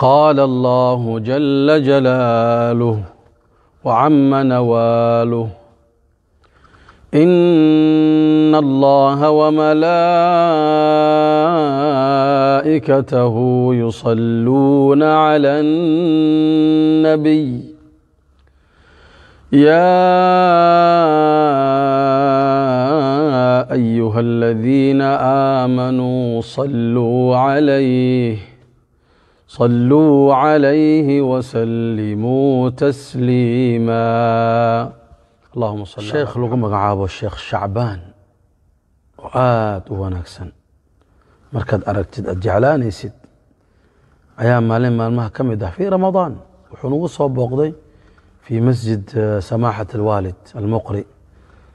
قال الله جل جلاله وعم نواله إن الله وملائكته يصلون على النبي يا أيها الذين آمنوا صلوا عليه صلوا عليه وسلموا تسليما اللهم صل شيخ لقم غعاب الشيخ شعبان وآت ونكسن مركز أردت الجعلان يسد أيام مالين مال ما كم في رمضان وحنو صوب وقضي في مسجد آه، سماحة الوالد المقري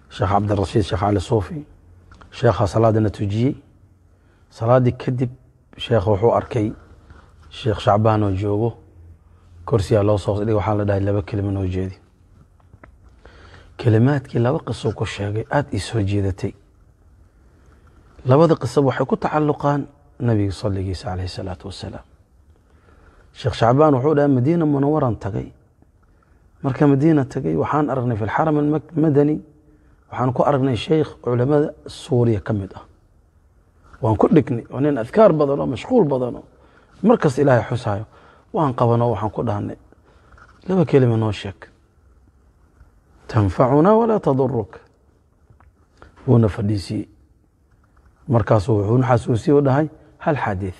شيخ عبد الرشيد شيخ علي الصوفي شيخ صلاة نتوجي صلاة كدب شيخ وحو أركي sheekh shacbaan oo joogo korsiyaa loo soo dhig waxaa la dhahay laba kelima noo jeedi kelimaadkii laba qiso ku sheegay aada ii soo jeedatay labada qisaba waxay ku tacalluqaan nabiga salligiisa caleyhi salaatu wasalaam sheekh shacbaan wuxuu dhaha madiina munawaran tagay marka madiina tagay waxaan aragnay fi lxaram almadani waxaan ku aragnay sheykh culamada suuriya ka mid ah waan ku dhignay oo nin adkaar badanoo mashquul badanoo mar kasta ilaahay xusaayo waan qabano waxaan ku dhahnay laba kelima noo sheeg tanfacuna walaa taduruk wuuna fadhiisiiyey markaasuu wuxuuna xasuusiyey u dhahay hal xadiid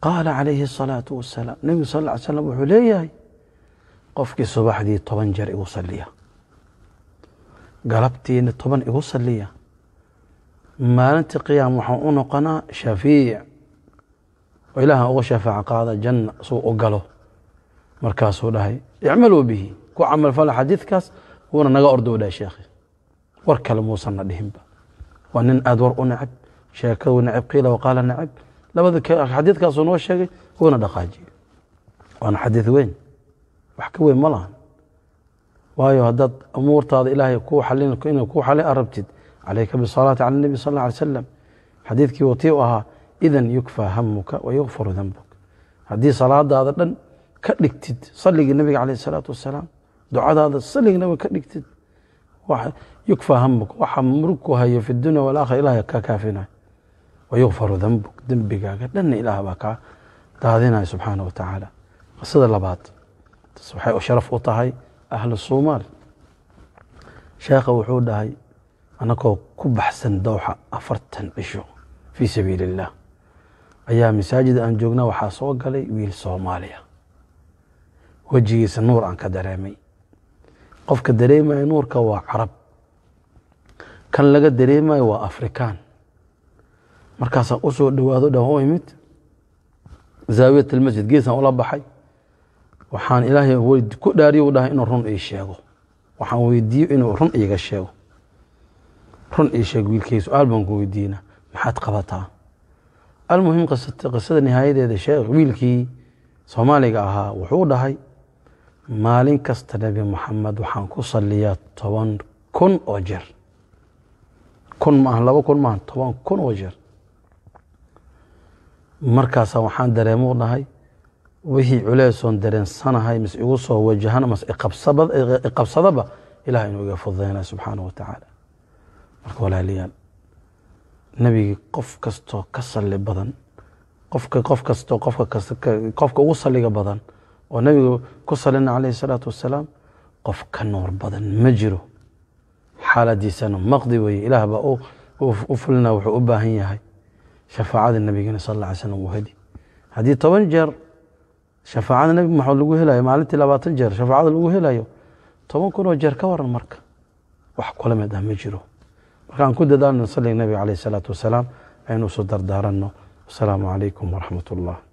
qaala calayhi asalaatu wasalaam nebigu sal ly slam wuxuu leeyahay qofkii subaxdii toban jeer igu saliya galabtiina toban igu saliya maalintii qiyaam waxaan u noqonaa shafiic oo ilaahan uga shafaaco qaada janna suu u galo markaasuu dhahay icmaluu bihi ku camalfala xadiidkaas wuuna naga orduu sheekhi war kale na dhihinba waa nin aad war u necab sheekadu necab qiila waqaala necab labada xadiidkaasuu noo sheegay wuuna dhaqaajiyey waana xadiid weyn wax ka weyn ma lahan waayo haddaad umuurtaada ilaahay inuu kuu xalin arabtid calayka bisalaati cala nebi sal alla alay salam xadiidkii watii ahaa idan yukfaa hamuka wayukfaru danbuk haddii salaadaada dhan ka dhigtid saligii nabiga caleyh isalaatu wasalaam ducadaada salignaba ka dhigtid yukfaa hamuka waxa murugku hayo fi dunya walaakhira ilaah kaa kaafinayo wayukfaru danbuk dembigaaga dhanna ilaah baa kaa daadinaya subxaana wa tacaala qisada labaad waxay sharaf u tahay ahlu soomaali sheekha wuxuu dhahay anakoo ku baxsan dowxa afartan cisho fii sabiili illaah ayaa masaajid aan joogna waxaa soo galay wiil soomaaliya wejigiisa nuur aan ka dareemay qofka dareemaya nuurka waa carab kan laga dareemayo waa afrikaan markaasaan usoo soo dhowaado dhan u imid zaawiyat almasjid geesaan ula baxay waxaan ilaahay ku dhaariyo u dhahay inuu run ii sheego waxaan weydiiyo inuu run iiga sheego run ii sheeg wiilkay su-aal baan ku weydiinaa maxaad qabataa almuhim qisada nihaayadeeda sheekh wiilkii soomaaliga ahaa wuxuu dhahay maalin kasta nebi moxamed waxaan ku saliyaa toban kun oo jeer kun maaha labo kun maaha toban kun oo jeer markaasa waxaan dareemuu dhahay wixii culeesoon dareensanahay mis igu soo wajahana mas iqabsadaba ilaah inuu iga fududayna subxaana wa tacaala marka walaalayaal nebigi qof kastoo ka sali badan qofka qof kastoo qofka ugu saliga badan oo nebigu ku salina caleyhi salaatu wasalaam qof ka noor badan ma jiro xaaladiisana maqdi weye ilaah baa u fulina wuxuu u baahan yahay shafaacada nebigana sal alla alay slam uu hedi haddii toban jeer shafaacada nebi maxamed lagu helayo maalintii labaatan jeer shafaacada lagu helayo toban kun oo jeer ka waran marka wax kula mid ah ma jiro markaan ku dadaalno salli nabiga caleyh isalaatu wasalaam aynu isu dardaaranno asalaamu calaykum waraxmat ullah